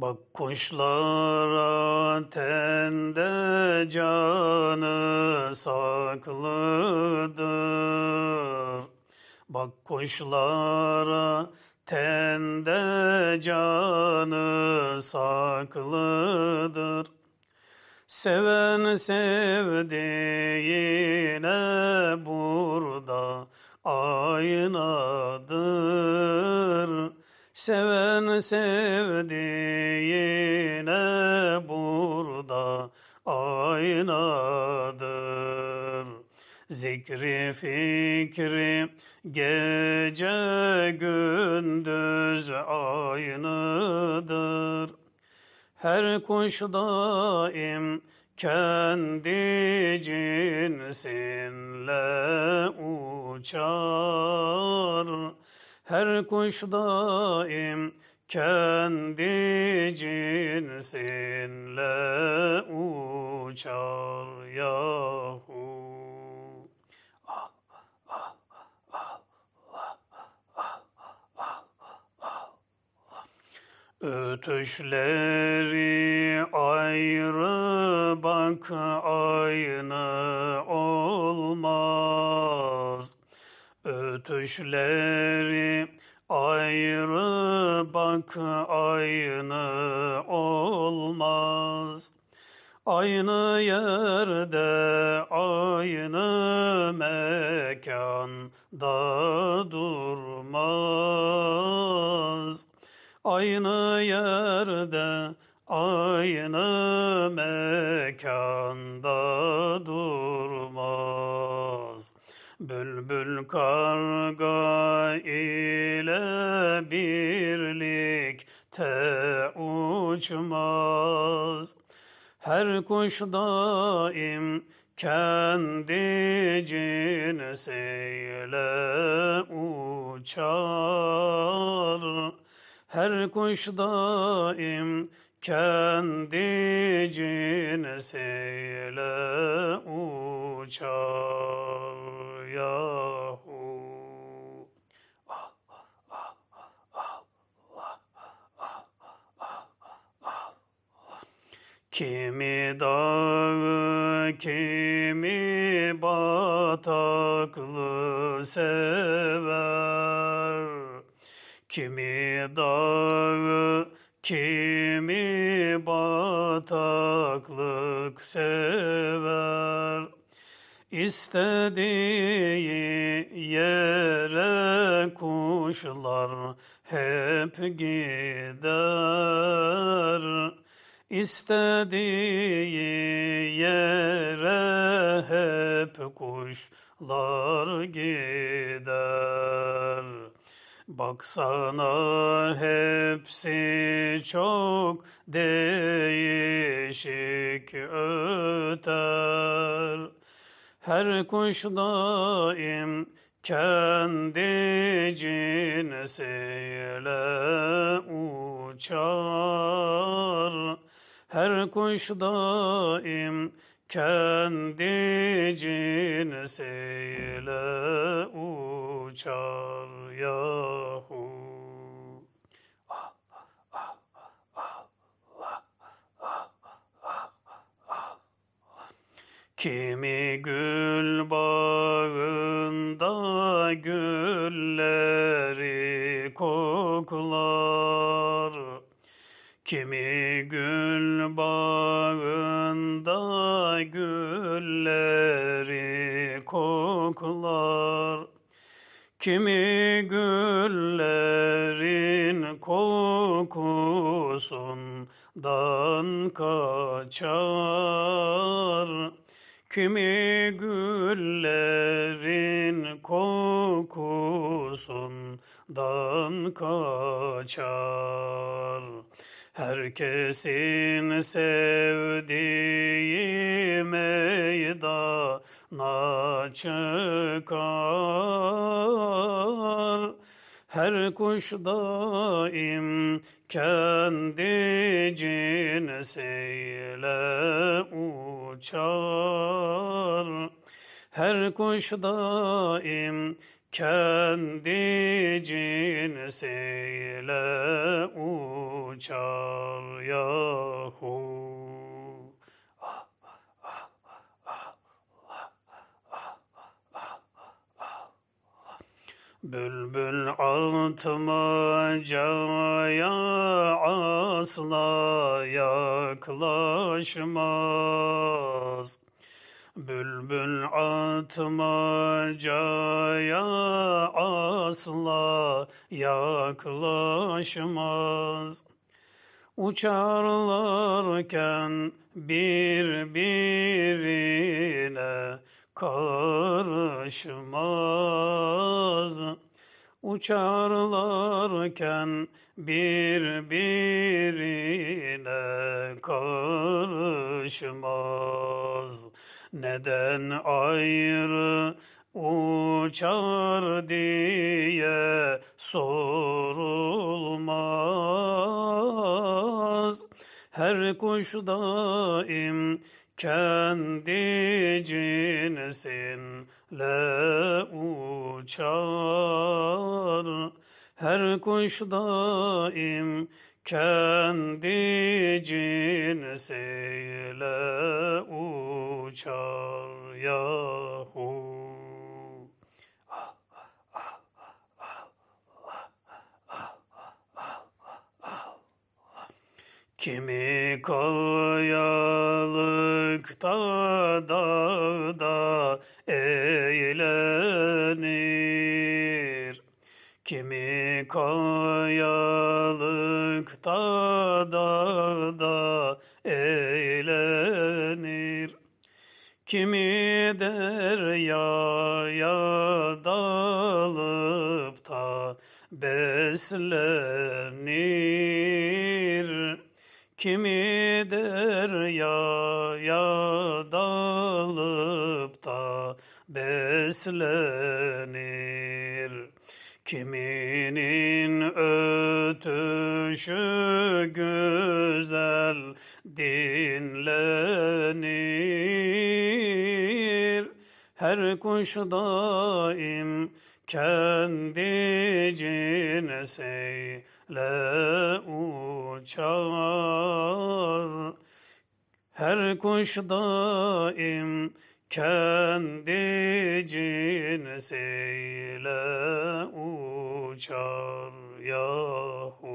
Bak kuşlara tende canı saklıdır. Bak kuşlara tende canı saklıdır. Seven sevdiğine burada aynadır. Seven sevdiğine burada aynadır. Zikri fikri gece gündüz aynıdır. Her kuş daim kendi cinsinle uçar. Her kuş daim kendi cinsinle uçar yahu. Ötüşleri ayrı bak aynı Düşleri ayrı bak aynı olmaz. Aynı yerde, aynı mekanda durmaz. Aynı yerde, aynı mekanda durmaz. Bülbül karga ile birlik te uçmaz. Her kuş daim kendi cinsiyle uçar. Her kuş daim kendi cinsiyle uçar yahu. Kimi dağ, kimi bataklı sever. Kimi dağ, kimi bataklık sever. İstediği yere kuşlar hep gider. İstediği yere hep kuşlar gider. Baksana hepsi çok değişik öter. Her kuş daim kendi cinsiyle uçar. Her kuş daim kendi cinsiyle uçar yahu. Kimi gül bağında gülleri koklar. Kimi gül bağında gülleri koklar. Kimi güllerin kokusundan kaçar kimi güllerin kokusundan kaçar. Herkesin sevdiği meydana çıkar. Her kuş daim kendi cinsiyle uçar. Her kuş daim kendi cinsiyle uçar yahu. Bülbül altmacaya asla yaklaşmaz. Bülbül atmacaya asla yaklaşmaz. Uçarlarken birbirine karışmaz Uçarlarken birbirine karışmaz. Neden ayrı uçar diye sorulmaz her kuş daim kendi cinsinle uçar. Her kuş daim kendi cinsiyle uçar ya. Kimi kayalıkta dağda eğlenir. Kimi kayalıkta dağda eğlenir. Kimi deryaya dalıp da beslenir. Kimi deryaya dalıp da beslenir. Kiminin ötüşü güzel dinlenir her kuş daim kendi cine uçar. Her kuş daim kendi cinsiyle uçar yahu.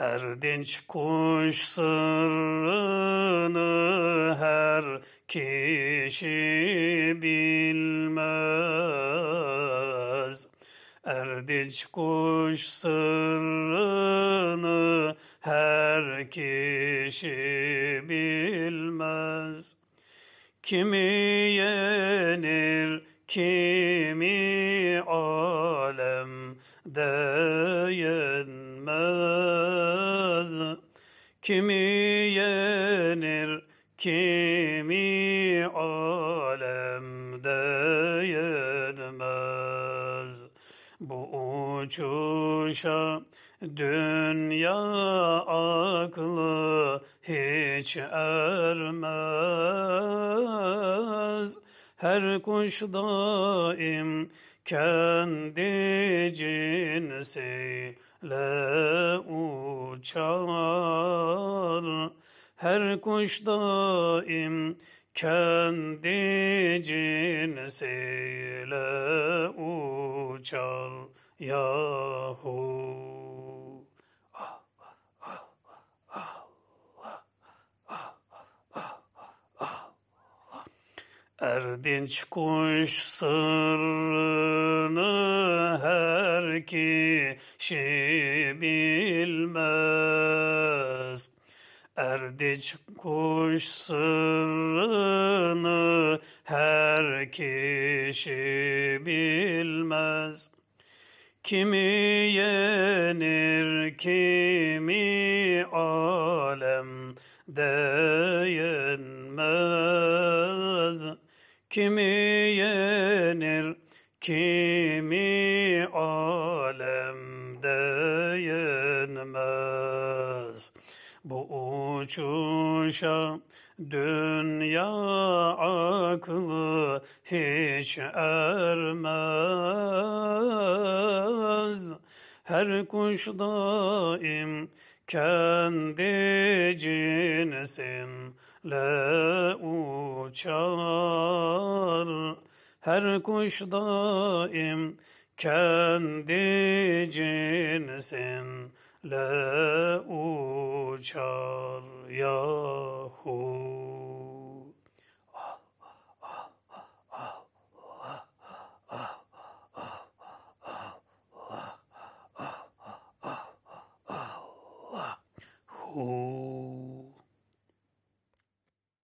Erdinç kuş sırrını her kişi bilmez. Erdinç kuş sırrını her kişi bilmez. Kimi yenir, kimi alemde yenir yenmez. Kimi yenir, kimi alemde yenmez. Bu uçuşa dünya aklı hiç ermez. Her kuş daim kendi cinsiyle uçar. Her kuş daim kendi cinsiyle uçar yahu. Dinç kuş sırrını her kişi bilmez. Erdiç kuş sırrını her kişi bilmez. Kimi yenir, kimi alem de yenmez. Kimi yenir, kimi alemde yenmez. Bu uçuşa dünya aklı hiç ermez. Her kuş daim kendi cinsinle uçar. Her kuş daim kendi cinsinle uçar yahu.